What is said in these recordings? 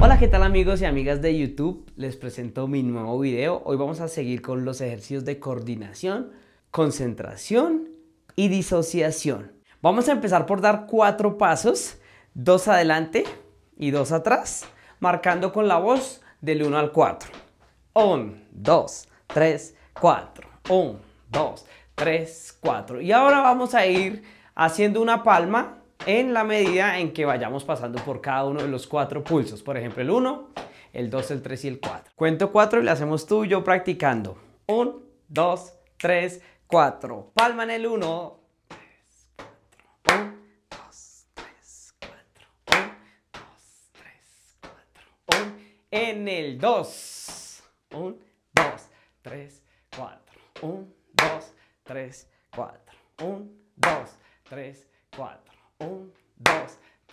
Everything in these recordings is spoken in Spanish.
Hola, ¿qué tal amigos y amigas de YouTube? Les presento mi nuevo video. Hoy vamos a seguir con los ejercicios de coordinación, concentración y disociación. Vamos a empezar por dar cuatro pasos, dos adelante y dos atrás, marcando con la voz del 1 al 4. 1, 2, 3, 4. 1, 2, 3, 4. Y ahora vamos a ir haciendo una palma en la medida en que vayamos pasando por cada uno de los cuatro pulsos. Por ejemplo, el 1, el 2, el 3 y el 4. Cuento 4 y lo hacemos tú y yo practicando. 1, 2, 3, 4. Palma en el 1. 1, 2, 3, 4. 1, 2, 3, 4. 1 en el 2. 1, 2, 3, 4. 1, 2, 3, 4. 1, 2, 3, 4.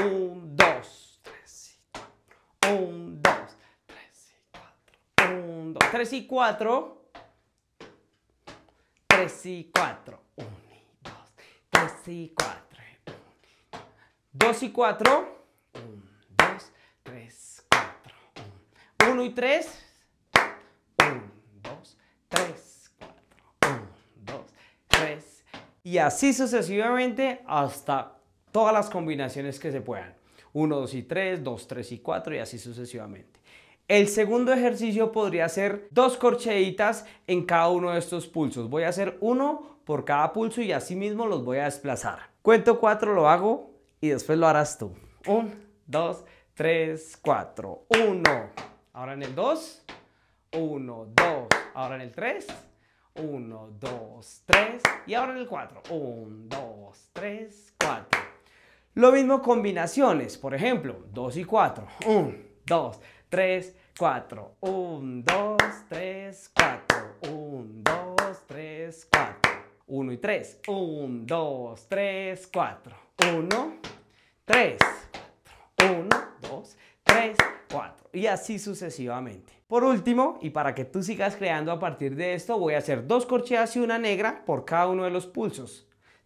1, dos, tres y cuatro. Un, dos, tres y cuatro. Un, dos, tres y cuatro. Tres y cuatro. Uno y dos. Tres y cuatro. y cuatro. dos, tres, cuatro. y tres. Y así sucesivamente hasta todas las combinaciones que se puedan. 1, 2 y 3, 2, 3 y 4 y así sucesivamente. El segundo ejercicio podría ser dos corcheitas en cada uno de estos pulsos. Voy a hacer uno por cada pulso y así mismo los voy a desplazar. Cuento 4 lo hago y después lo harás tú. 1, 2, 3, 4, 1. Ahora en el 2, 1, 2. Ahora en el 3, 1, 2, 3. Y ahora en el 4, 1, 2, 3, 4. Lo mismo combinaciones, por ejemplo, 2 y 4. 1, 2, 3, 4. 1, 2, 3, 4. 1, 2, 3, 4. 1 y 3. 1, 2, 3, 4. 1, 3, 4. 1, 2, 3, 4. Y así sucesivamente. Por último, y para que tú sigas creando a partir de esto, voy a hacer dos corcheas y una negra por cada uno de los pulsos.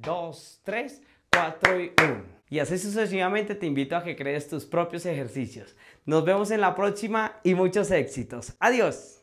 2, 3, 4 y 1. Y así sucesivamente te invito a que crees tus propios ejercicios. Nos vemos en la próxima y muchos éxitos. Adiós.